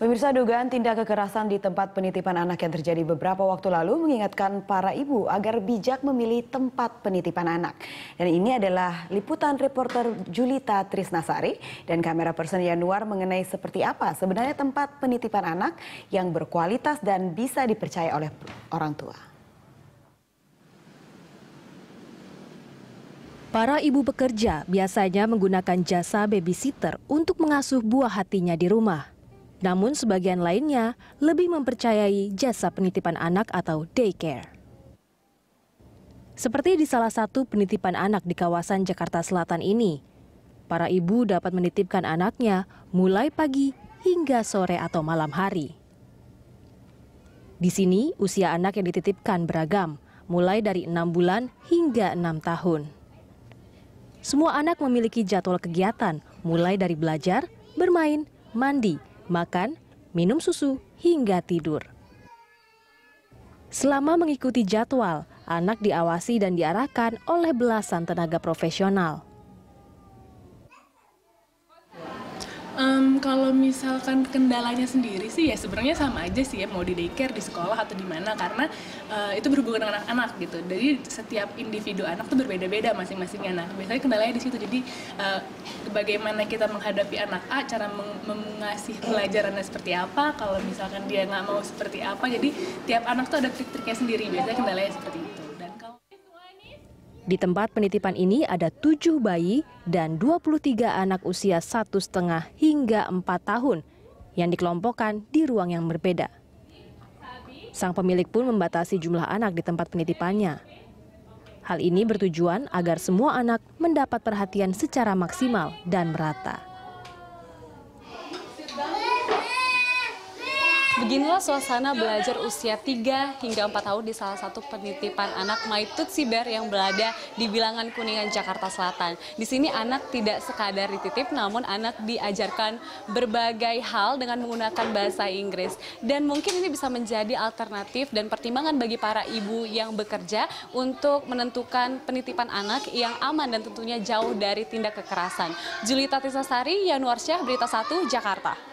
Pemirsa dugaan tindak kekerasan di tempat penitipan anak yang terjadi beberapa waktu lalu mengingatkan para ibu agar bijak memilih tempat penitipan anak. Dan ini adalah liputan reporter Julita Trisnasari dan kamera person Yanuar mengenai seperti apa sebenarnya tempat penitipan anak yang berkualitas dan bisa dipercaya oleh orang tua. Para ibu bekerja biasanya menggunakan jasa babysitter untuk mengasuh buah hatinya di rumah. Namun sebagian lainnya lebih mempercayai jasa penitipan anak atau daycare. Seperti di salah satu penitipan anak di kawasan Jakarta Selatan ini, para ibu dapat menitipkan anaknya mulai pagi hingga sore atau malam hari. Di sini, usia anak yang dititipkan beragam, mulai dari enam bulan hingga enam tahun. Semua anak memiliki jadwal kegiatan, mulai dari belajar, bermain, mandi, makan, minum susu, hingga tidur. Selama mengikuti jadwal, anak diawasi dan diarahkan oleh belasan tenaga profesional. Um, kalau misalkan kendalanya sendiri sih ya sebenarnya sama aja sih ya mau di daycare di sekolah atau di mana karena uh, itu berhubungan dengan anak-anak gitu. Jadi setiap individu anak tuh berbeda-beda masing-masingnya. Nah biasanya kendalanya di situ. Jadi uh, bagaimana kita menghadapi anak A, cara meng mengasih pelajarannya seperti apa. Kalau misalkan dia nggak mau seperti apa, jadi tiap anak tuh ada trik-triknya sendiri. Biasanya kendalanya seperti itu. Di tempat penitipan ini ada tujuh bayi dan 23 anak usia satu setengah hingga empat tahun yang dikelompokkan di ruang yang berbeda. Sang pemilik pun membatasi jumlah anak di tempat penitipannya. Hal ini bertujuan agar semua anak mendapat perhatian secara maksimal dan merata. Beginilah suasana belajar usia 3 hingga 4 tahun di salah satu penitipan anak Maitut Siber yang berada di bilangan Kuningan, Jakarta Selatan. Di sini anak tidak sekadar dititip, namun anak diajarkan berbagai hal dengan menggunakan bahasa Inggris. Dan mungkin ini bisa menjadi alternatif dan pertimbangan bagi para ibu yang bekerja untuk menentukan penitipan anak yang aman dan tentunya jauh dari tindak kekerasan. Julita Tisasari, Yanuar Syah, Berita 1, Jakarta.